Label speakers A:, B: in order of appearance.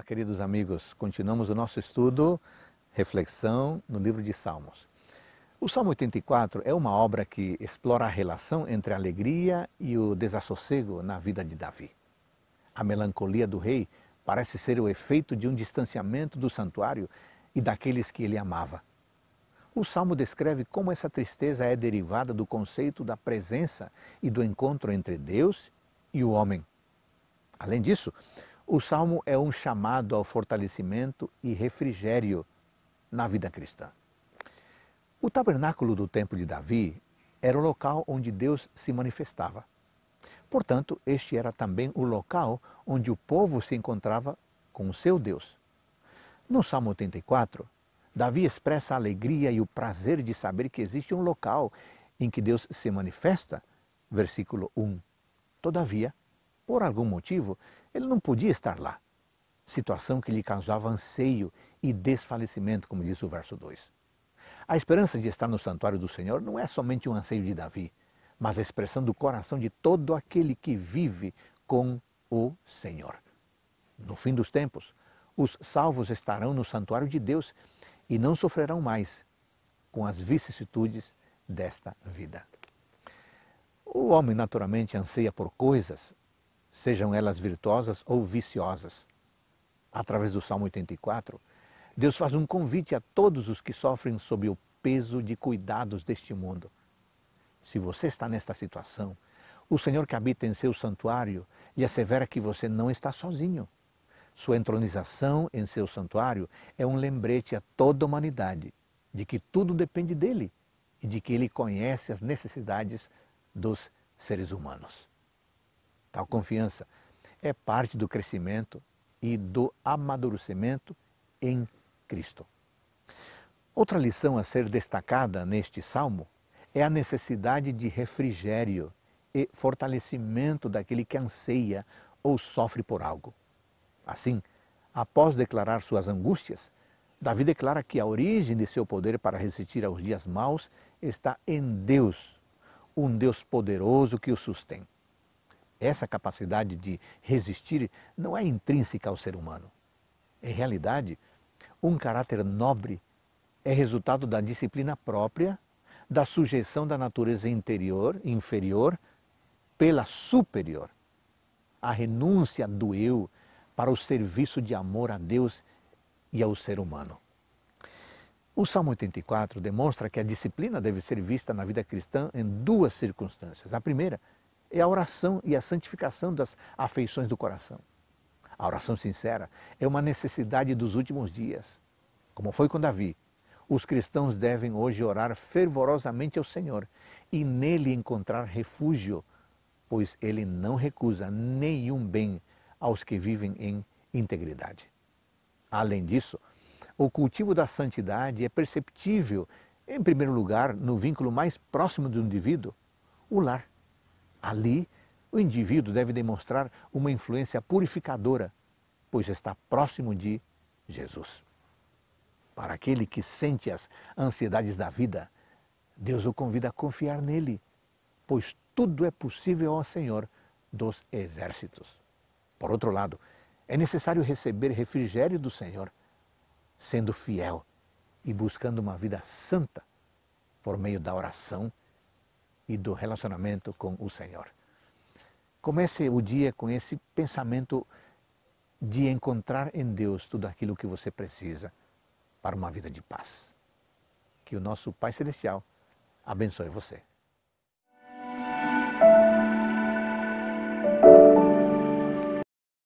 A: Olá, queridos amigos. Continuamos o nosso estudo, reflexão no livro de Salmos. O Salmo 84 é uma obra que explora a relação entre a alegria e o desassossego na vida de Davi. A melancolia do rei parece ser o efeito de um distanciamento do santuário e daqueles que ele amava. O salmo descreve como essa tristeza é derivada do conceito da presença e do encontro entre Deus e o homem. Além disso, o salmo é um chamado ao fortalecimento e refrigério na vida cristã. O tabernáculo do Templo de Davi era o local onde Deus se manifestava. Portanto, este era também o local onde o povo se encontrava com o seu Deus. No Salmo 84, Davi expressa a alegria e o prazer de saber que existe um local em que Deus se manifesta. Versículo 1. Todavia, por algum motivo, ele não podia estar lá. Situação que lhe causava anseio e desfalecimento, como diz o verso 2. A esperança de estar no santuário do Senhor não é somente um anseio de Davi, mas a expressão do coração de todo aquele que vive com o Senhor. No fim dos tempos, os salvos estarão no santuário de Deus e não sofrerão mais com as vicissitudes desta vida. O homem naturalmente anseia por coisas sejam elas virtuosas ou viciosas. Através do Salmo 84, Deus faz um convite a todos os que sofrem sob o peso de cuidados deste mundo. Se você está nesta situação, o Senhor que habita em seu santuário lhe assevera que você não está sozinho. Sua entronização em seu santuário é um lembrete a toda a humanidade de que tudo depende dele e de que ele conhece as necessidades dos seres humanos. Tal tá, confiança é parte do crescimento e do amadurecimento em Cristo. Outra lição a ser destacada neste salmo é a necessidade de refrigério e fortalecimento daquele que anseia ou sofre por algo. Assim, após declarar suas angústias, Davi declara que a origem de seu poder para resistir aos dias maus está em Deus, um Deus poderoso que o sustém. Essa capacidade de resistir não é intrínseca ao ser humano. Em realidade, um caráter nobre é resultado da disciplina própria, da sujeição da natureza interior, inferior, pela superior. A renúncia do eu para o serviço de amor a Deus e ao ser humano. O Salmo 84 demonstra que a disciplina deve ser vista na vida cristã em duas circunstâncias. A primeira é a oração e a santificação das afeições do coração. A oração sincera é uma necessidade dos últimos dias. Como foi com Davi, os cristãos devem hoje orar fervorosamente ao Senhor e nele encontrar refúgio, pois ele não recusa nenhum bem aos que vivem em integridade. Além disso, o cultivo da santidade é perceptível, em primeiro lugar, no vínculo mais próximo do indivíduo, o lar. Ali, o indivíduo deve demonstrar uma influência purificadora, pois está próximo de Jesus. Para aquele que sente as ansiedades da vida, Deus o convida a confiar nele, pois tudo é possível ao Senhor dos exércitos. Por outro lado, é necessário receber refrigério do Senhor, sendo fiel e buscando uma vida santa por meio da oração e do relacionamento com o Senhor. Comece o dia com esse pensamento de encontrar em Deus tudo aquilo que você precisa para uma vida de paz. Que o nosso Pai Celestial abençoe você.